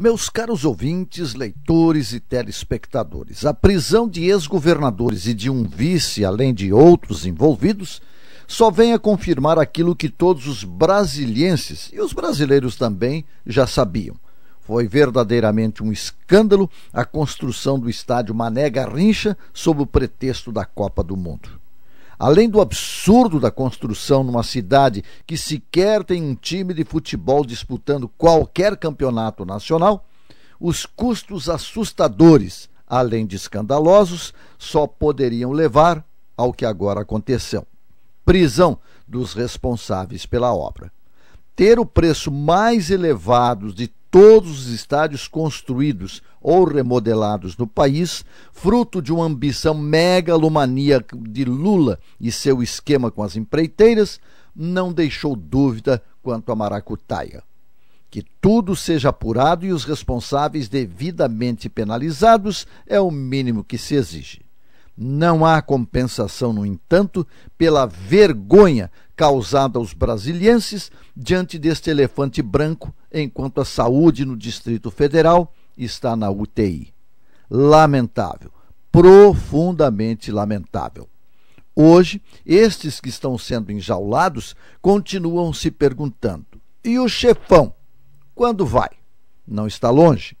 Meus caros ouvintes, leitores e telespectadores, a prisão de ex-governadores e de um vice, além de outros envolvidos, só vem a confirmar aquilo que todos os brasilienses e os brasileiros também já sabiam. Foi verdadeiramente um escândalo a construção do estádio Mané Garrincha sob o pretexto da Copa do Mundo. Além do absurdo da construção numa cidade que sequer tem um time de futebol disputando qualquer campeonato nacional, os custos assustadores, além de escandalosos, só poderiam levar ao que agora aconteceu prisão dos responsáveis pela obra ter o preço mais elevado de todos os estádios construídos ou remodelados no país, fruto de uma ambição megalomaníaca de Lula e seu esquema com as empreiteiras, não deixou dúvida quanto à maracutaia. Que tudo seja apurado e os responsáveis devidamente penalizados é o mínimo que se exige. Não há compensação, no entanto, pela vergonha causada aos brasilienses diante deste elefante branco, enquanto a saúde no Distrito Federal está na UTI. Lamentável, profundamente lamentável. Hoje, estes que estão sendo enjaulados continuam se perguntando: e o chefão? Quando vai? Não está longe.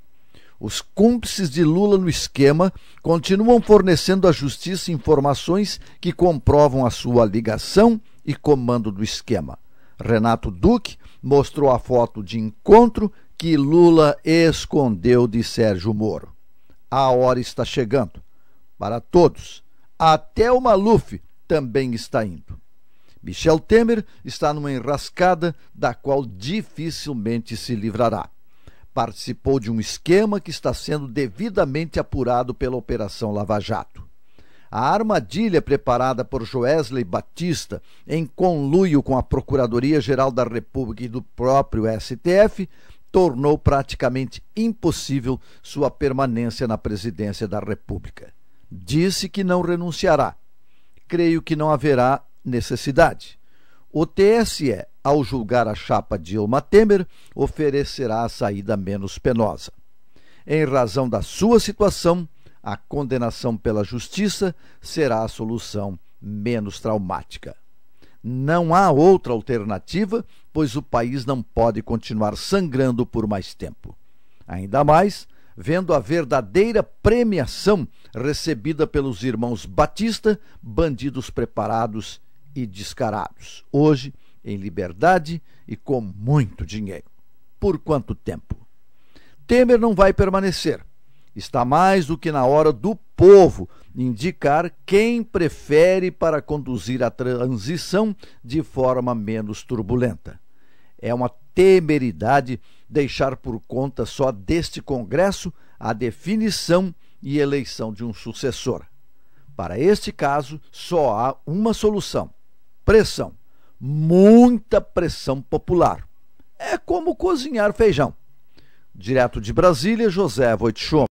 Os cúmplices de Lula no esquema continuam fornecendo à justiça informações que comprovam a sua ligação e comando do esquema. Renato Duque mostrou a foto de encontro que Lula escondeu de Sérgio Moro. A hora está chegando. Para todos. Até o Maluf também está indo. Michel Temer está numa enrascada da qual dificilmente se livrará participou de um esquema que está sendo devidamente apurado pela Operação Lava Jato. A armadilha preparada por Joesley Batista, em conluio com a Procuradoria-Geral da República e do próprio STF, tornou praticamente impossível sua permanência na presidência da República. Disse que não renunciará. Creio que não haverá necessidade. O TSE ao julgar a chapa Dilma Temer, oferecerá a saída menos penosa. Em razão da sua situação, a condenação pela justiça será a solução menos traumática. Não há outra alternativa, pois o país não pode continuar sangrando por mais tempo. Ainda mais vendo a verdadeira premiação recebida pelos irmãos Batista, bandidos preparados e descarados. Hoje, em liberdade e com muito dinheiro. Por quanto tempo? Temer não vai permanecer. Está mais do que na hora do povo indicar quem prefere para conduzir a transição de forma menos turbulenta. É uma temeridade deixar por conta só deste Congresso a definição e eleição de um sucessor. Para este caso, só há uma solução: pressão muita pressão popular. É como cozinhar feijão. Direto de Brasília, José Voitchon.